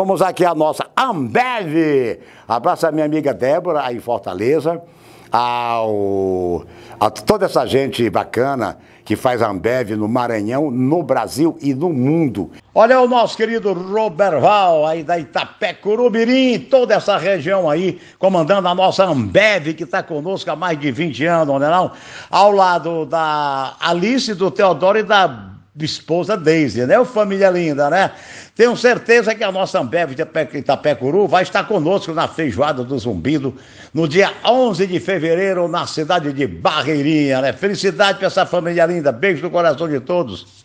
Vamos aqui à nossa Ambev. Abraço a minha amiga Débora, aí em Fortaleza, ao, a toda essa gente bacana que faz Ambev no Maranhão, no Brasil e no mundo. Olha o nosso querido Val, aí da Itapé, Curubirim, toda essa região aí, comandando a nossa Ambev, que está conosco há mais de 20 anos, não é não? Ao lado da Alice, do Teodoro e da esposa Daisy, né? O família linda, né? Tenho certeza que a nossa Ambev de Itapecuru vai estar conosco na feijoada do Zumbido no dia 11 de fevereiro na cidade de Barreirinha, né? Felicidade para essa família linda. Beijo no coração de todos.